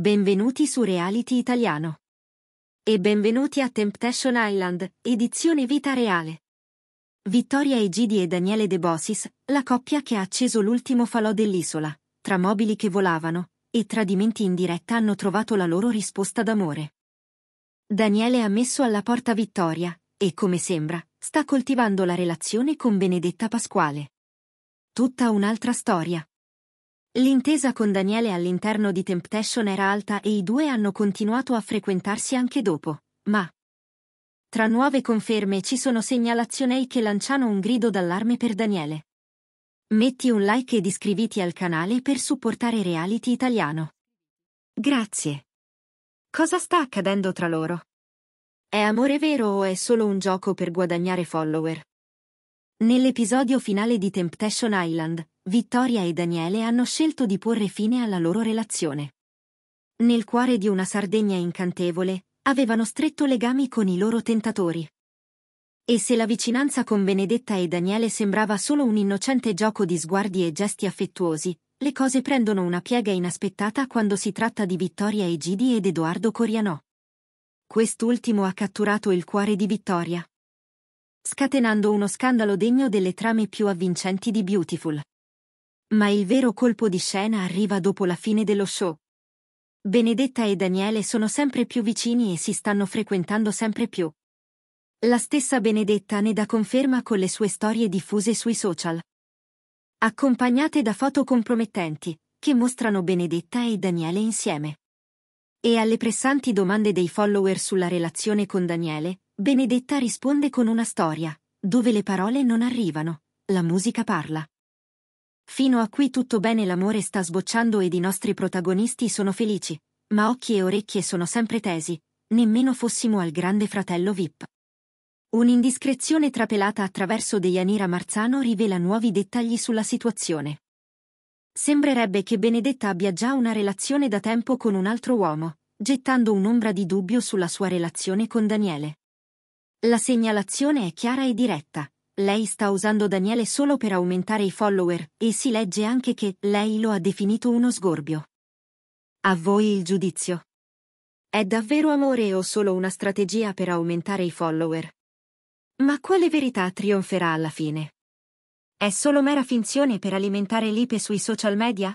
Benvenuti su Reality Italiano. E benvenuti a Temptation Island, edizione vita reale. Vittoria Egidi e Daniele De Bosis, la coppia che ha acceso l'ultimo falò dell'isola, tra mobili che volavano, e tradimenti in diretta hanno trovato la loro risposta d'amore. Daniele ha messo alla porta Vittoria, e come sembra, sta coltivando la relazione con Benedetta Pasquale. Tutta un'altra storia. L'intesa con Daniele all'interno di Temptation era alta e i due hanno continuato a frequentarsi anche dopo, ma... Tra nuove conferme ci sono segnalazioni che lanciano un grido d'allarme per Daniele. Metti un like ed iscriviti al canale per supportare Reality Italiano. Grazie. Cosa sta accadendo tra loro? È amore vero o è solo un gioco per guadagnare follower? Nell'episodio finale di Temptation Island, Vittoria e Daniele hanno scelto di porre fine alla loro relazione. Nel cuore di una Sardegna incantevole, avevano stretto legami con i loro tentatori. E se la vicinanza con Benedetta e Daniele sembrava solo un innocente gioco di sguardi e gesti affettuosi, le cose prendono una piega inaspettata quando si tratta di Vittoria Egidi ed Edoardo Corianò. Quest'ultimo ha catturato il cuore di Vittoria, scatenando uno scandalo degno delle trame più avvincenti di Beautiful. Ma il vero colpo di scena arriva dopo la fine dello show. Benedetta e Daniele sono sempre più vicini e si stanno frequentando sempre più. La stessa Benedetta ne dà conferma con le sue storie diffuse sui social. Accompagnate da foto compromettenti, che mostrano Benedetta e Daniele insieme. E alle pressanti domande dei follower sulla relazione con Daniele, Benedetta risponde con una storia, dove le parole non arrivano, la musica parla. Fino a qui tutto bene l'amore sta sbocciando ed i nostri protagonisti sono felici, ma occhi e orecchie sono sempre tesi, nemmeno fossimo al grande fratello Vip. Un'indiscrezione trapelata attraverso Deianira Marzano rivela nuovi dettagli sulla situazione. Sembrerebbe che Benedetta abbia già una relazione da tempo con un altro uomo, gettando un'ombra di dubbio sulla sua relazione con Daniele. La segnalazione è chiara e diretta, lei sta usando Daniele solo per aumentare i follower, e si legge anche che lei lo ha definito uno sgorbio. A voi il giudizio. È davvero amore o solo una strategia per aumentare i follower? Ma quale verità trionferà alla fine? È solo mera finzione per alimentare l'ipe sui social media?